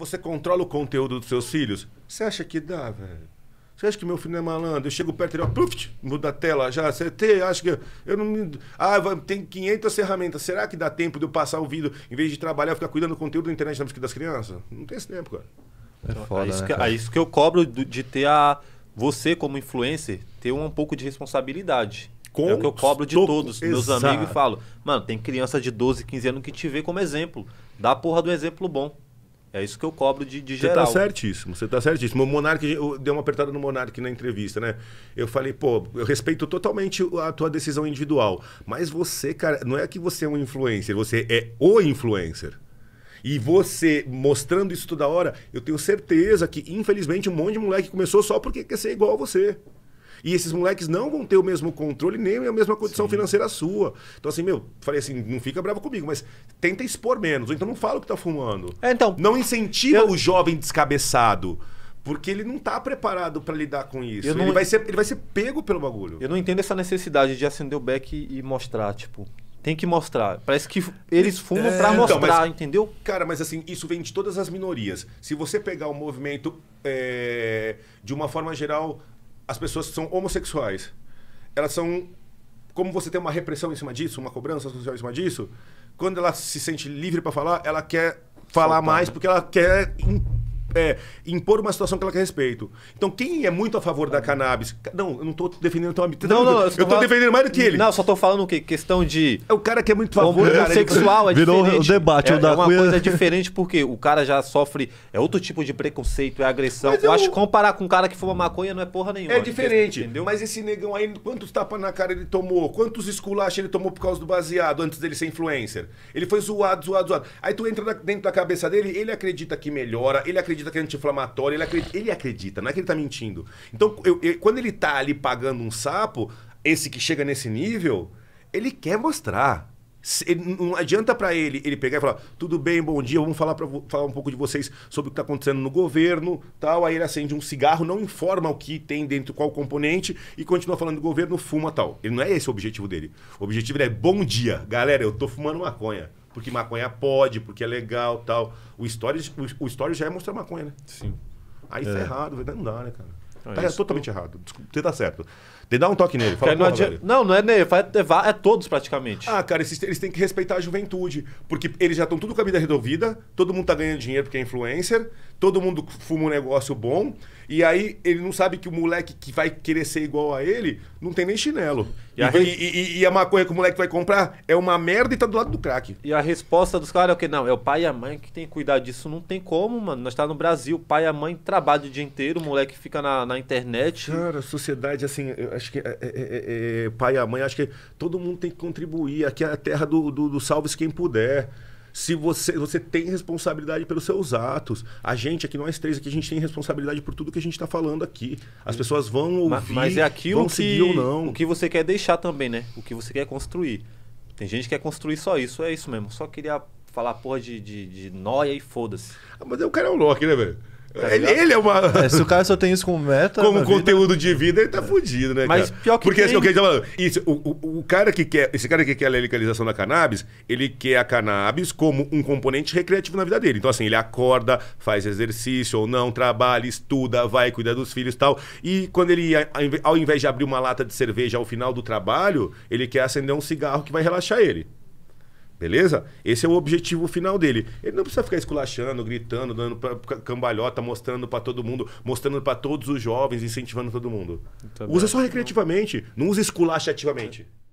Você controla o conteúdo dos seus filhos? Você acha que dá, velho? Você acha que meu filho é malandro? Eu chego perto dele, ó, pluf, muda a tela já. Você tem, acho que. Eu não me. Ah, tem 500 ferramentas. Será que dá tempo de eu passar o vídeo, em vez de trabalhar, ficar cuidando do conteúdo da internet das crianças? Não tem esse tempo, cara. É, então, é foda, é isso, né, que, cara? é isso que eu cobro de ter a. Você, como influencer, ter um pouco de responsabilidade. Com... É o que eu cobro de todos, meus amigos, e falo. Mano, tem criança de 12, 15 anos que te vê como exemplo. Dá a porra do exemplo bom. É isso que eu cobro de, de tá geral. Você está certíssimo, você está certíssimo. O Monark, eu dei uma apertada no Monark na entrevista, né? Eu falei, pô, eu respeito totalmente a tua decisão individual. Mas você, cara, não é que você é um influencer, você é o influencer. E você mostrando isso toda hora, eu tenho certeza que, infelizmente, um monte de moleque começou só porque quer ser igual a você. E esses moleques não vão ter o mesmo controle, nem a mesma condição Sim. financeira sua. Então, assim, meu, falei assim, não fica bravo comigo, mas tenta expor menos. Ou então não fala o que tá fumando. É, então. Não incentiva eu... o jovem descabeçado. Porque ele não tá preparado para lidar com isso. Não... Ele, vai ser, ele vai ser pego pelo bagulho. Eu não entendo essa necessidade de acender o beck e mostrar, tipo. Tem que mostrar. Parece que eles fumam é, para então, mostrar, então, mas, entendeu? Cara, mas assim, isso vem de todas as minorias. Se você pegar o movimento é, de uma forma geral as pessoas que são homossexuais, elas são. Como você tem uma repressão em cima disso, uma cobrança social em cima disso, quando ela se sente livre para falar, ela quer falar Soltar, mais porque ela quer é, impor uma situação que ela quer respeito. Então, quem é muito a favor da cannabis. Não, eu não estou defendendo teu amigo. Não, não, eu estou falando... defendendo mais do que ele. Não, só estou falando o quê? Questão de. É o cara que é muito a favor. É sexual é Virou diferente. Virou um debate. É, é, da é uma coisa é diferente porque o cara já sofre. É outro tipo de preconceito, é agressão. eu, eu acho que comparar com um cara que fuma maconha não é porra nenhuma. É diferente. Entendeu? Mas esse negão aí, quantos tapas na cara ele tomou? Quantos esculachos ele tomou por causa do baseado antes dele ser influencer? Ele foi zoado, zoado, zoado. Aí tu entra dentro da cabeça dele, ele acredita que melhora, ele acredita acredita que é anti-inflamatório, ele acredita, ele acredita, não é que ele tá mentindo. Então, eu, eu, quando ele tá ali pagando um sapo, esse que chega nesse nível, ele quer mostrar. Ele, não adianta para ele ele pegar e falar tudo bem bom dia vamos falar para falar um pouco de vocês sobre o que está acontecendo no governo tal aí ele acende um cigarro não informa o que tem dentro qual componente e continua falando do governo fuma tal ele não é esse o objetivo dele o objetivo é bom dia galera eu tô fumando maconha porque maconha pode, porque é legal tal. O Stories, o, o já é mostrar maconha, né? Sim. Aí é. ferrado, não dá, né, cara? É tá é totalmente errado. você tá certo. Tem dar um toque nele. Fala, não, não, não é nele. É, é, todos praticamente. Ah, cara, esses, eles têm que respeitar a juventude. Porque eles já estão tudo com a vida resolvida. Todo mundo tá ganhando dinheiro porque é influencer. Todo mundo fuma um negócio bom. E aí ele não sabe que o moleque que vai querer ser igual a ele não tem nem chinelo. E, e, a, re... e, e a, maconha que o moleque vai comprar é uma merda e tá do lado do crack. E a resposta dos caras é o quê? Não, é o pai e a mãe que tem que cuidar disso. Não tem como, mano. Nós tá no Brasil. O pai e a mãe trabalham o dia inteiro. O moleque fica na na internet. Cara, sociedade, assim, eu acho que é, é, é, é pai e mãe, acho que todo mundo tem que contribuir. Aqui é a terra do, do, do salve-se quem puder se você, você tem responsabilidade pelos seus atos. A gente aqui, nós três aqui, a gente tem responsabilidade por tudo que a gente está falando aqui. As uhum. pessoas vão ouvir, mas, mas é aquilo vão que, ou não. O que você quer deixar também, né? O que você quer construir. Tem gente que quer construir só isso, é isso mesmo. Só queria falar porra de, de, de nóia e foda-se. Ah, mas o cara é o Loki, né, velho? Tá ele, ele, é uma. É, se o cara só tem isso como meta. Como conteúdo vida... de vida, ele tá fudido, né? Mas cara? pior que. Porque assim, tem... assim, o que tá falando, isso, o, o, o, cara que quer. Esse cara que quer a legalização da cannabis, ele quer a cannabis como um componente recreativo na vida dele. Então, assim, ele acorda, faz exercício ou não, trabalha, estuda, vai cuidar dos filhos e tal. E quando ele, ao invés de abrir uma lata de cerveja ao final do trabalho, ele quer acender um cigarro que vai relaxar ele. Beleza? Esse é o objetivo final dele. Ele não precisa ficar esculachando, gritando, dando cambalhota, mostrando para todo mundo, mostrando para todos os jovens, incentivando todo mundo. usa só recreativamente, não usa esculachativamente. ativamente.